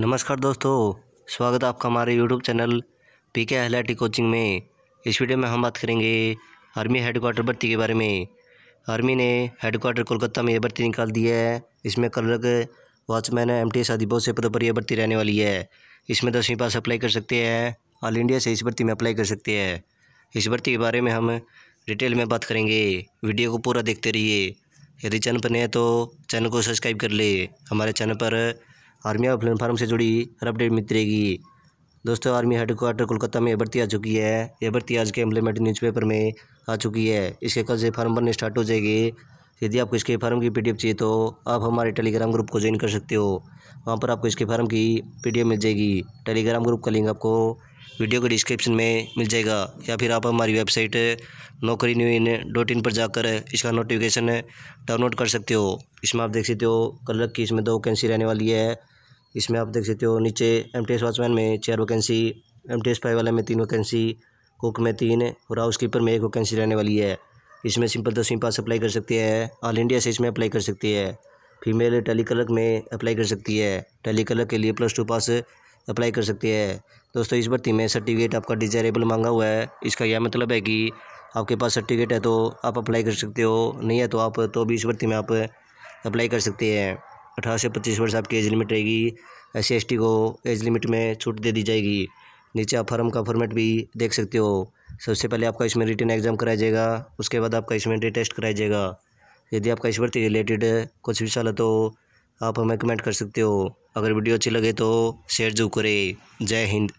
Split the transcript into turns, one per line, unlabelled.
नमस्कार दोस्तों स्वागत है आपका हमारे YouTube channel P K L coaching में इस वीडियो में हम बात करेंगे आर्मी हेडक्वार्टर भर्ती के बारे में आर्मी ने हेडक्वार्टर कोलकाता में यह भर्ती निकाल दी है इसमें clerk watchman M T S आदि बहुत से पदों पर यह भर्ती रहने वाली है इसमें दसवीं पास अप्लाई कर सकते हैं ऑल इंडिया से इस भर्ती में अप्लाई कर सकते हैं इस भर्ती के बारे में हम डिटेल में बात करेंगे वीडियो को पूरा देखते रहिए यदि चैनल पर है तो चैनल को सब्सक्राइब कर ले हमारे चैनल पर आर्मी और प्लेटफार्म से जुड़ी हर अपडेट मिलती रहेगी दोस्तों आर्मी हेडक्वार्टर कोलकाता में यह भर्ती आ चुकी है यह भर्ती आज के एम्प्लीमेंट न्यूज़पेपर में आ चुकी है इसके कल से फार्म भरने स्टार्ट हो जाएगी यदि आपको इसके फार्म की पीडीएफ चाहिए तो आप हमारे टेलीग्राम ग्रुप को ज्वाइन कर सकते हो वहाँ पर आपको इसके फार्म की पीडीएफ मिल जाएगी टेलीग्राम ग्रुप का लिंक आपको वीडियो के डिस्क्रिप्शन में मिल जाएगा या फिर आप हमारी वेबसाइट नौकरी न्यू इन डॉट इन पर जाकर इसका नोटिफिकेशन डाउनलोड कर सकते हो इसमें आप देख सकते हो कल की इसमें दो वैकेंसी रहने वाली है इसमें आप देख सकते हो नीचे एम टी एस वॉचमैन में चार vacancy M T S five वाले में तीन वैकेंसी कुक में तीन और हाउस कीपर में एक वैकेंसी रहने वाली है इसमें सिंपल दसवीं पास अप्लाई कर सकती है ऑल इंडिया से इसमें अप्लाई कर सकती है फीमेल कलर में अप्लाई कर सकती है कलर के लिए प्लस टू पास अप्लाई कर सकती है दोस्तों इस भर्ती में सर्टिफिकेट आपका डिजायरेबल मांगा हुआ है इसका यह मतलब है कि आपके पास सर्टिफिकेट है तो आप अप्लाई कर सकते हो नहीं है तो आप तो भी इस भर्ती में आप अप्लाई कर सकते हैं अठारह से पच्चीस वर्ष आपकी एज लिमिट रहेगी एस सी को एज लिमिट में छूट दे दी जाएगी नीचे आप फॉर्म का फॉर्मेट भी देख सकते हो सबसे पहले आपका इसमें रिटर्न एग्जाम कराया जाएगा उसके बाद आपका इसमें टेस्ट कराया जाएगा यदि आपका इस भर्ती रिलेटेड कुछ भी सवाल है तो आप हमें कमेंट कर सकते हो अगर वीडियो अच्छी लगे तो शेयर जरूर करें जय हिंद